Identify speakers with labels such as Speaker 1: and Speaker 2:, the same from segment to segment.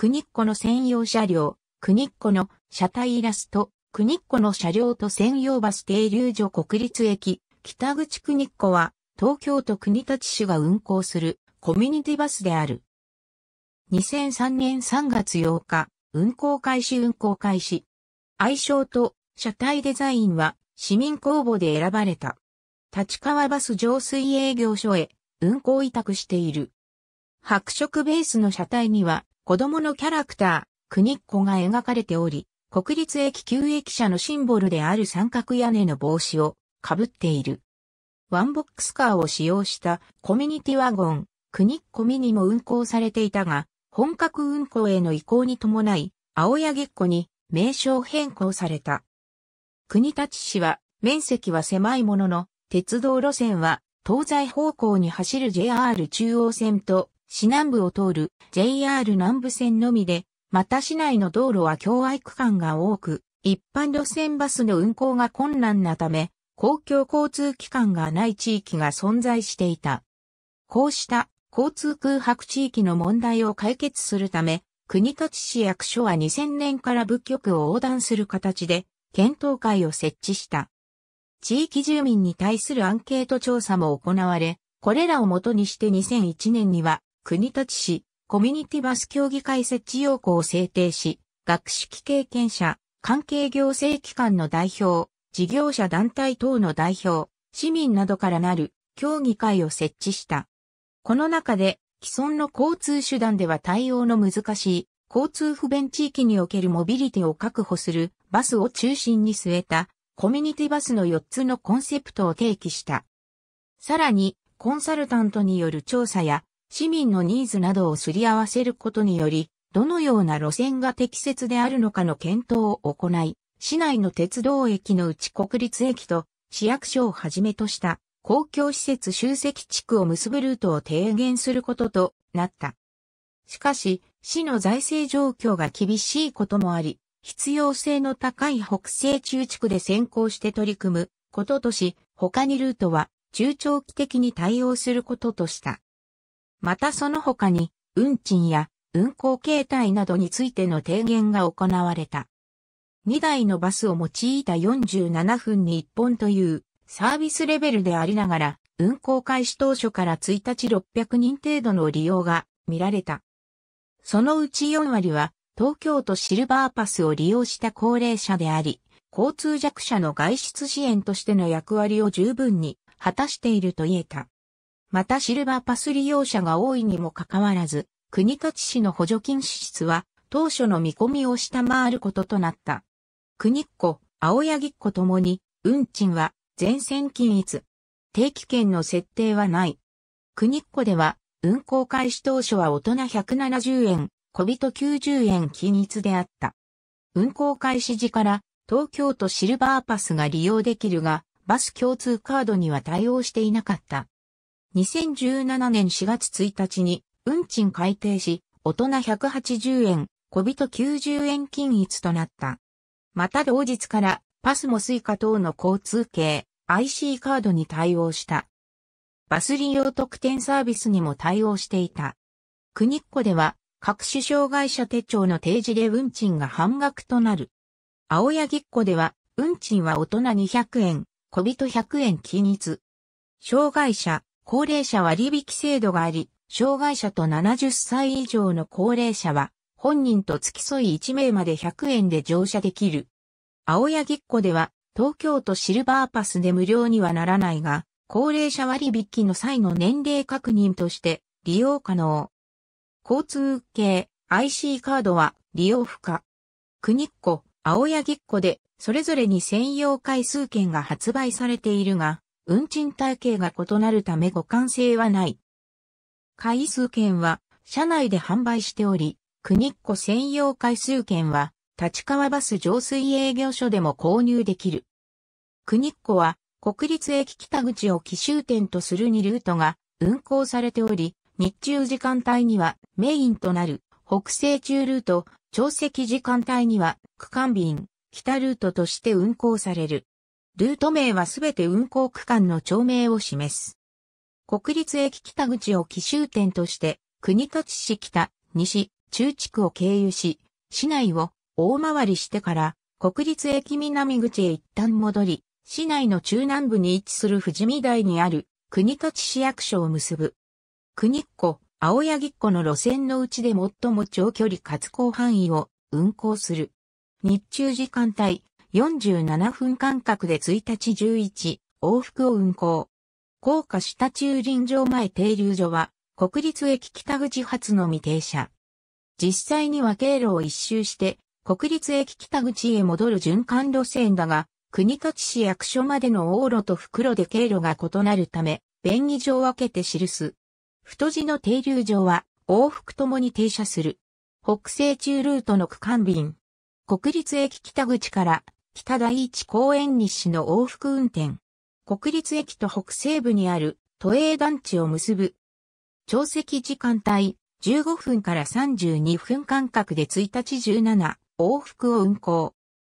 Speaker 1: 国っ子の専用車両、国っ子の車体イラスト、国っ子の車両と専用バス停留所国立駅、北口国っ子は、東京都国立市が運行するコミュニティバスである。2003年3月8日、運行開始運行開始。愛称と車体デザインは市民公募で選ばれた。立川バス浄水営業所へ運行委託している。白色ベースの車体には子供のキャラクター、国っ子が描かれており、国立駅旧駅舎のシンボルである三角屋根の帽子をかぶっている。ワンボックスカーを使用したコミュニティワゴン、国っ子ミニも運行されていたが、本格運行への移行に伴い、青柳っ子に名称変更された。国立市は、面積は狭いものの、鉄道路線は東西方向に走る JR 中央線と市南部を通る JR 南部線のみで、また市内の道路は境外区間が多く、一般路線バスの運行が困難なため、公共交通機関がない地域が存在していた。こうした交通空白地域の問題を解決するため、国立市役所は2000年から部局を横断する形で、検討会を設置した。地域住民に対するアンケート調査も行われ、これらをもとにして2001年には国立市、コミュニティバス協議会設置要項を制定し、学識経験者、関係行政機関の代表、事業者団体等の代表、市民などからなる協議会を設置した。この中で、既存の交通手段では対応の難しい、交通不便地域におけるモビリティを確保するバスを中心に据えた、コミュニティバスの4つのコンセプトを提起した。さらに、コンサルタントによる調査や市民のニーズなどをすり合わせることにより、どのような路線が適切であるのかの検討を行い、市内の鉄道駅のうち国立駅と市役所をはじめとした公共施設集積地区を結ぶルートを提言することとなった。しかし、市の財政状況が厳しいこともあり、必要性の高い北西中地区で先行して取り組むこととし、他にルートは中長期的に対応することとした。またその他に、運賃や運行形態などについての提言が行われた。2台のバスを用いた47分に1本というサービスレベルでありながら、運行開始当初から1日600人程度の利用が見られた。そのうち4割は東京都シルバーパスを利用した高齢者であり、交通弱者の外出支援としての役割を十分に果たしていると言えた。またシルバーパス利用者が多いにもかかわらず、国立市の補助金支出は当初の見込みを下回ることとなった。国っ子、青柳っ子ともに、運賃は全線均一。定期券の設定はない。国っ子では、運行開始当初は大人170円、小人90円均一であった。運行開始時から東京都シルバーパスが利用できるが、バス共通カードには対応していなかった。2017年4月1日に運賃改定し、大人180円、小人90円均一となった。また同日からパスもスイカ等の交通系 IC カードに対応した。バス利用特典サービスにも対応していた。国っ子では各種障害者手帳の提示で運賃が半額となる。青柳っ子では運賃は大人200円、小人100円均一。障害者、高齢者割引制度があり、障害者と70歳以上の高齢者は、本人と付き添い1名まで100円で乗車できる。青柳っ子では、東京都シルバーパスで無料にはならないが、高齢者割引の際の年齢確認として利用可能。交通系 IC カードは利用不可。国っ子、青柳っ子で、それぞれに専用回数券が発売されているが、運賃体系が異なるため互換性はない。回数券は社内で販売しており、国っ子専用回数券は立川バス浄水営業所でも購入できる。国っ子は国立駅北口を奇襲点とする2ルートが運行されており、日中時間帯にはメインとなる北西中ルート、潮汐時間帯には区間便、北ルートとして運行される。ルート名はすべて運行区間の町名を示す。国立駅北口を奇襲点として、国立市北、西、中地区を経由し、市内を大回りしてから、国立駅南口へ一旦戻り、市内の中南部に位置する富士見台にある国土地市役所を結ぶ。国っ子、青柳っ子の路線のうちで最も長距離かつ広範囲を運行する。日中時間帯、47分間隔で1日11往復を運行。高架下駐輪場前停留所は国立駅北口発の未停車。実際には経路を一周して国立駅北口へ戻る循環路線だが、国立市役所までの往路と袋で経路が異なるため、便宜上分けて記す。太字の停留所は往復ともに停車する。北西中ルートの区間便。国立駅北口から北第一公園西の往復運転。国立駅と北西部にある都営団地を結ぶ。長席時間帯15分から32分間隔で1日17往復を運行。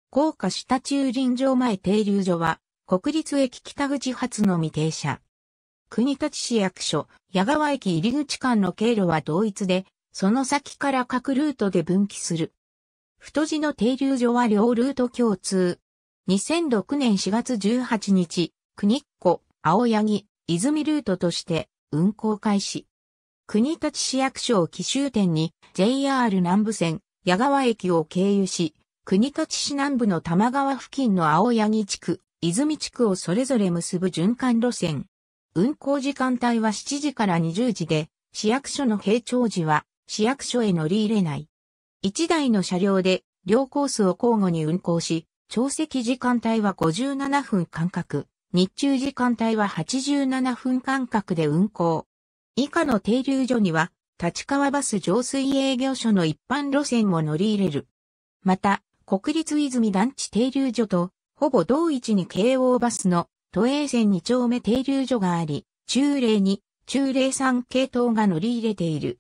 Speaker 1: 高架下駐輪場前停留所は国立駅北口発の未停車。国立市役所、矢川駅入口間の経路は同一で、その先から各ルートで分岐する。太字の停留所は両ルート共通。2006年4月18日、国っ子、青柳、泉ルートとして運行開始。国立市役所を奇襲点に JR 南部線矢川駅を経由し、国立市南部の玉川付近の青柳地区、泉地区をそれぞれ結ぶ循環路線。運行時間帯は7時から20時で、市役所の閉庁時は市役所へ乗り入れない。1台の車両で両コースを交互に運行し、朝席時間帯は57分間隔、日中時間帯は87分間隔で運行。以下の停留所には、立川バス浄水営業所の一般路線を乗り入れる。また、国立泉団地停留所と、ほぼ同一に京王バスの都営線2丁目停留所があり、中例に中例3系統が乗り入れている。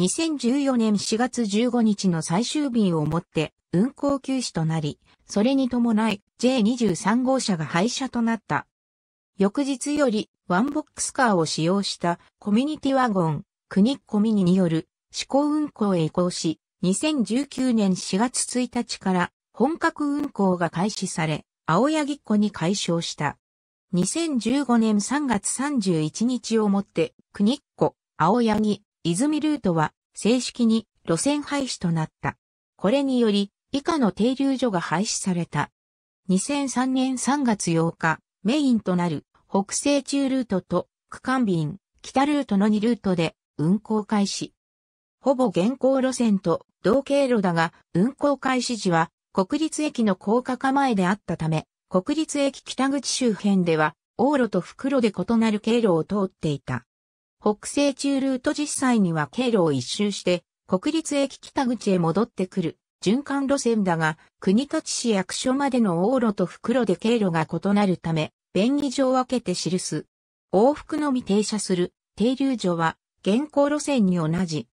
Speaker 1: 2014年4月15日の最終便をもって運行休止となり、それに伴い J23 号車が廃車となった。翌日よりワンボックスカーを使用したコミュニティワゴン、クニッコミニによる試行運行へ移行し、2019年4月1日から本格運行が開始され、青柳湖に解消した。2015年3月31日をもって、国っ子、青柳、泉ルートは正式に路線廃止となった。これにより、以下の停留所が廃止された。2003年3月8日、メインとなる北西中ルートと区間便、北ルートの2ルートで運行開始。ほぼ現行路線と同経路だが、運行開始時は国立駅の高架化前であったため、国立駅北口周辺では、往路と袋で異なる経路を通っていた。北西中ルート実際には経路を一周して、国立駅北口へ戻ってくる、循環路線だが、国立市役所までの往路と袋で経路が異なるため、便宜上分けて記す。往復のみ停車する、停留所は、現行路線に同じ。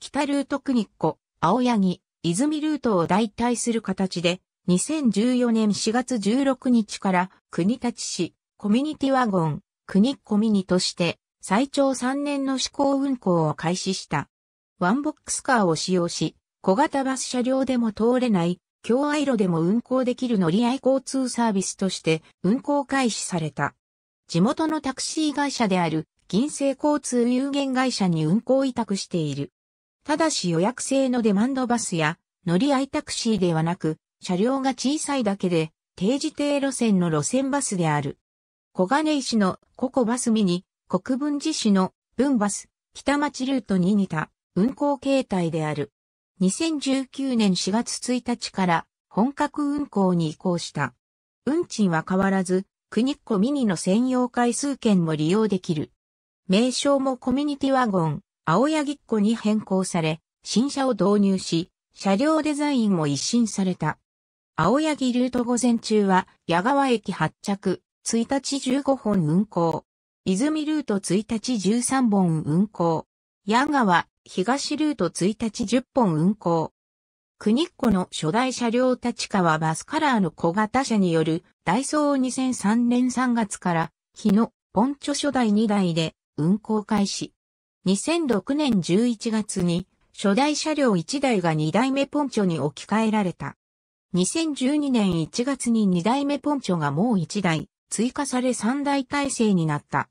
Speaker 1: 北ルート国っ子、青柳、泉ルートを代替する形で、2014年4月16日から、国立市、コミュニティワゴン、国コミニとして、最長3年の試行運行を開始した。ワンボックスカーを使用し、小型バス車両でも通れない、共愛路でも運行できる乗り合い交通サービスとして運行開始された。地元のタクシー会社である銀星交通有限会社に運行委託している。ただし予約制のデマンドバスや乗り合いタクシーではなく、車両が小さいだけで定時停路線の路線バスである。小金井市のココバスミニ、国分寺市の分バス北町ルートに似た運行形態である。2019年4月1日から本格運行に移行した。運賃は変わらず、国っ子ミニの専用回数券も利用できる。名称もコミュニティワゴン、青柳っ子に変更され、新車を導入し、車両デザインも一新された。青柳ルート午前中は、矢川駅発着、1日15本運行。泉ルート1日13本運行。矢川、東ルート1日10本運行。国っ子の初代車両立川バスカラーの小型車によるダイソー2003年3月から日野ポンチョ初代2台で運行開始。2006年11月に初代車両1台が2代目ポンチョに置き換えられた。2012年1月に2代目ポンチョがもう1台追加され3台体制になった。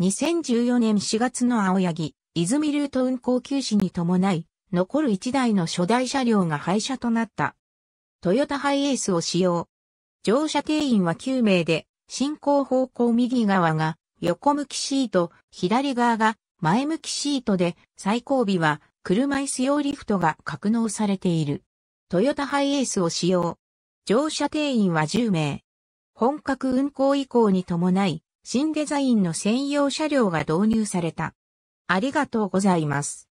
Speaker 1: 2014年4月の青柳、泉ルート運行休止に伴い、残る1台の初代車両が廃車となった。トヨタハイエースを使用。乗車定員は9名で、進行方向右側が横向きシート、左側が前向きシートで、最後尾は車椅子用リフトが格納されている。トヨタハイエースを使用。乗車定員は10名。本格運行以降に伴い、新デザインの専用車両が導入された。ありがとうございます。